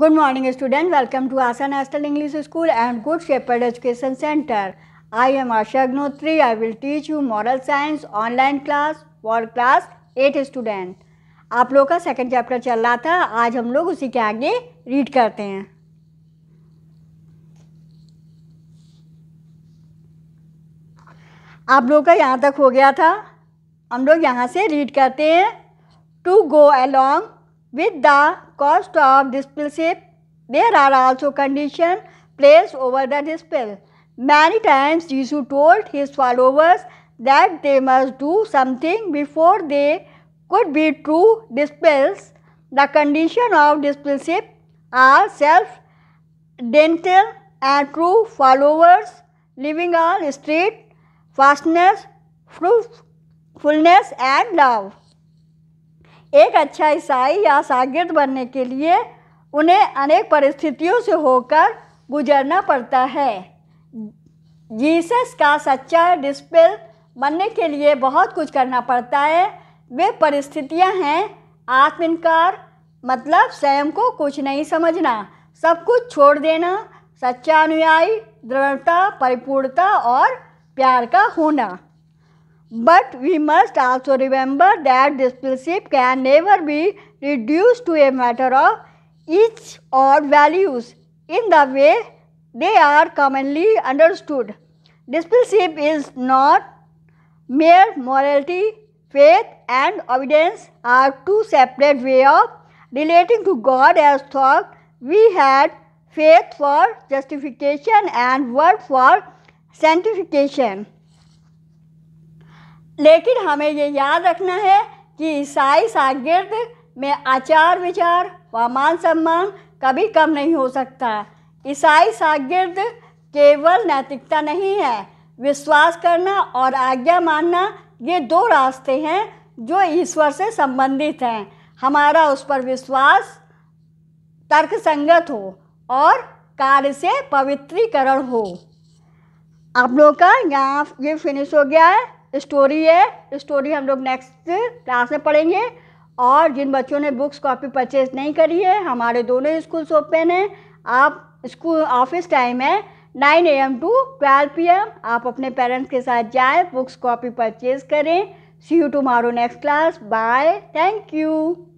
Good morning student welcome to Asha national English school and good shepherd education centre I am Asha Agnihotri I will teach you moral science online class world class eight student आप लोग का second chapter चल रहा था आज हम लोग उसी के आगे रीड करते हैं आप लोग का यहाँ तक हो गया था हम लोग यहाँ से रीड करते हैं to go along With the cost of discipleship, there are also conditions placed over the disciple. Many times Jesus told his followers that they must do something before they could be true disciples. The condition of discipleship are self-dental and true followers living on straight, fastness, fruitfulness and love. एक अच्छा ईसाई या शागिर्द बनने के लिए उन्हें अनेक परिस्थितियों से होकर गुजरना पड़ता है जीसस का सच्चा डिस्पेल बनने के लिए बहुत कुछ करना पड़ता है वे परिस्थितियां हैं आत्मिनकार मतलब स्वयं को कुछ नहीं समझना सब कुछ छोड़ देना सच्चा अनुयायी दृढ़ता परिपूर्णता और प्यार का होना But we must also remember that this principle can never be reduced to a matter of each or values in the way they are commonly understood. This principle is not mere morality, faith and obedience are two separate ways of relating to God as thought. We had faith for justification and word for sanctification. लेकिन हमें ये याद रखना है कि ईसाई शागिर्द में आचार विचार व मान सम्मान कभी कम नहीं हो सकता ईसाई शागिर्द केवल नैतिकता नहीं है विश्वास करना और आज्ञा मानना ये दो रास्ते हैं जो ईश्वर से संबंधित हैं हमारा उस पर विश्वास तर्क संगत हो और कार्य से पवित्रीकरण हो आप लोग का यहाँ ये फिनिश हो गया है स्टोरी है स्टोरी हम लोग नेक्स्ट क्लास में पढ़ेंगे और जिन बच्चों ने बुक्स कॉपी परचेज नहीं करी है हमारे दोनों स्कूल्स ओपन हैं आप स्कूल ऑफिस टाइम है nine A M to twelve P M आप अपने पेरेंट्स के साथ जाए बुक्स कॉपी परचेज करें see you tomorrow next class bye thank you